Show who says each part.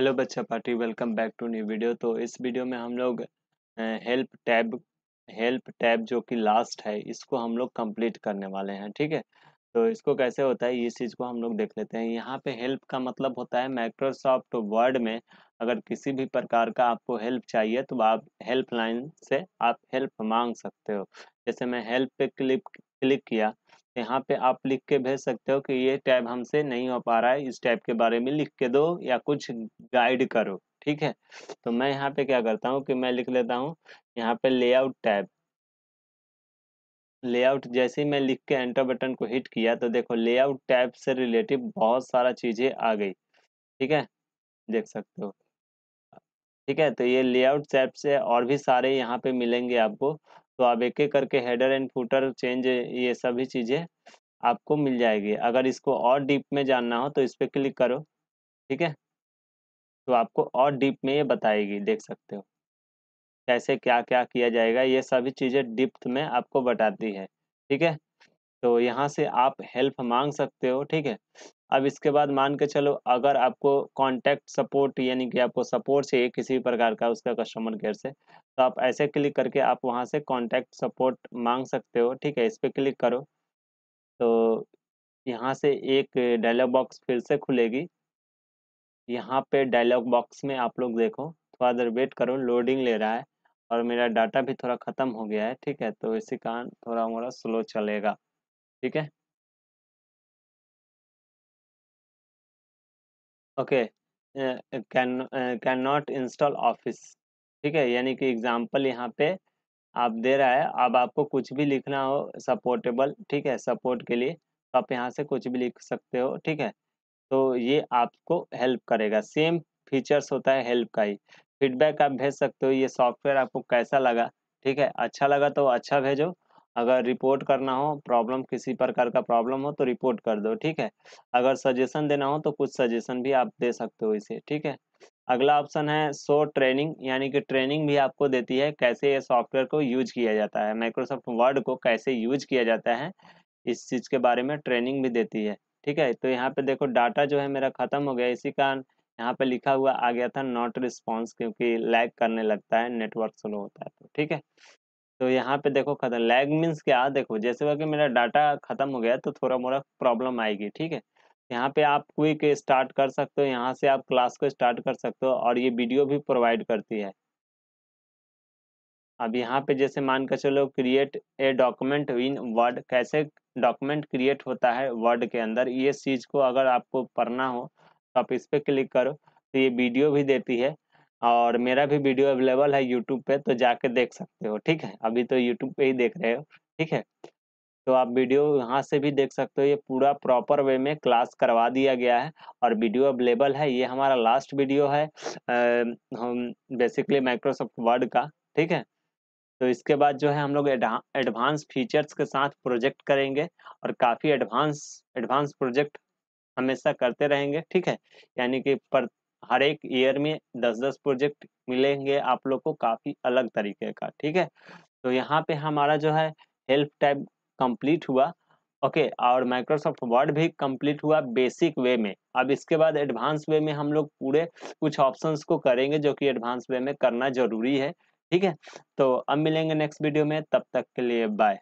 Speaker 1: hello बच्चा party welcome back to new video तो इस वीडियो में हम लोग हेल्प टैब हेल्प टैब जो कि लास्ट है इसको हम लोग कंप्लीट करने वाले हैं ठीक है तो इसको कैसे होता है ये चीज़ को हम लोग देख लेते हैं यहाँ पे हेल्प का मतलब होता है माइक्रोसॉफ्ट वर्ड में अगर किसी भी प्रकार का आपको हेल्प चाहिए तो आप हेल्पलाइन से आप हेल्प मांग सकते हो जैसे मैं हेल्प पे क्लिक क्लिक किया यहाँ पे आप लिख के भेज सकते हो कि ये टैब हमसे नहीं हो पा रहा है इस टैब के बारे में लिख के दो या कुछ गाइड करो ठीक है तो मैं यहाँ पे क्या करता हूँ कि मैं लिख लेता हूँ यहाँ पे लेआउट टैब लेआउट जैसे मैं लिख के एंटर बटन को हिट किया तो देखो लेआउट टैब से रिलेटिव बहुत सारा चीज़ें आ गई ठीक है देख सकते हो ठीक है तो ये लेआउट टैब से और भी सारे यहाँ पे मिलेंगे आपको तो आप एक एक करके हेडर एंड फूटर चेंज ये सभी चीज़ें आपको मिल जाएगी अगर इसको और डीप में जानना हो तो इस पर क्लिक करो ठीक है तो आपको और डीप में ये बताएगी देख सकते हो कैसे क्या क्या किया जाएगा ये सभी चीज़ें डिप्थ में आपको बताती है ठीक है तो यहाँ से आप हेल्प मांग सकते हो ठीक है अब इसके बाद मान के चलो अगर आपको कॉन्टैक्ट सपोर्ट यानी कि आपको सपोर्ट चाहिए किसी भी प्रकार का उसका कस्टमर केयर से तो आप ऐसे क्लिक करके आप वहाँ से कॉन्टैक्ट सपोर्ट मांग सकते हो ठीक है इस पर क्लिक करो तो यहाँ से एक डायलॉग बॉक्स फिर से खुलेगी यहाँ पे डायलॉग बॉक्स में आप लोग देखो थोड़ा देर वेट करो लोडिंग ले रहा है और मेरा डाटा भी थोड़ा ख़त्म हो गया है ठीक है तो इसी कारण थोड़ा मोड़ा स्लो चलेगा ठीक है okay can can not install office ठीक है यानी कि एग्जाम्पल यहाँ पे आप दे रहा है अब आपको कुछ भी लिखना हो सपोर्टेबल ठीक है सपोर्ट के लिए तो आप यहाँ से कुछ भी लिख सकते हो ठीक है तो ये आपको हेल्प करेगा सेम फीचर्स होता है हेल्प का ही फीडबैक आप भेज सकते हो ये सॉफ्टवेयर आपको कैसा लगा ठीक है अच्छा लगा तो अच्छा भेजो अगर रिपोर्ट करना हो प्रॉब्लम किसी प्रकार का प्रॉब्लम हो तो रिपोर्ट कर दो ठीक है अगर सजेशन देना हो तो कुछ सजेशन भी आप दे सकते हो इसे ठीक है अगला ऑप्शन है सो ट्रेनिंग यानी कि ट्रेनिंग भी आपको देती है कैसे ये सॉफ्टवेयर को यूज किया जाता है माइक्रोसॉफ्ट वर्ड को कैसे यूज किया जाता है इस चीज़ के बारे में ट्रेनिंग भी देती है ठीक है तो यहाँ पे देखो डाटा जो है मेरा ख़त्म हो गया इसी कारण यहाँ पे लिखा हुआ आ गया था नॉट रिस्पॉन्स क्योंकि लैग करने लगता है नेटवर्क स्लो होता है तो ठीक है तो यहाँ पे देखो खत्म लैग मीन्स क्या देखो जैसे कि मेरा डाटा खत्म हो गया तो थोड़ा मोड़ा प्रॉब्लम आएगी ठीक है यहाँ पे आप क्विक स्टार्ट कर सकते हो यहाँ से आप क्लास को स्टार्ट कर सकते हो और ये वीडियो भी प्रोवाइड करती है अब यहाँ पे जैसे मान कर चलो create a document in Word कैसे डॉक्यूमेंट क्रिएट होता है वर्ड के अंदर ये चीज़ को अगर आपको पढ़ना हो तो आप इस पर क्लिक करो तो ये वीडियो भी देती है और मेरा भी वीडियो अवेलेबल है यूट्यूब पे तो जाके देख सकते हो ठीक है अभी तो यूट्यूब पे ही देख रहे हो ठीक है तो आप वीडियो यहाँ से भी देख सकते हो ये पूरा प्रॉपर वे में क्लास करवा दिया गया है और वीडियो अवेलेबल है ये हमारा लास्ट वीडियो है हम बेसिकली माइक्रोसॉफ्ट वर्ड का ठीक है तो इसके बाद जो है हम लोग एडवांस फीचर्स के साथ प्रोजेक्ट करेंगे और काफ़ी एडवांस एडवांस प्रोजेक्ट हमेशा करते रहेंगे ठीक है यानी कि पर हर एक ईयर में दस दस प्रोजेक्ट मिलेंगे आप लोग को काफ़ी अलग तरीके का ठीक है तो यहाँ पे हमारा जो है हेल्प टाइप कंप्लीट हुआ ओके और माइक्रोसॉफ्ट वर्ड भी कंप्लीट हुआ बेसिक वे में अब इसके बाद एडवांस वे में हम लोग पूरे कुछ ऑप्शंस को करेंगे जो कि एडवांस वे में करना जरूरी है ठीक है तो अब मिलेंगे नेक्स्ट वीडियो में तब तक के लिए बाय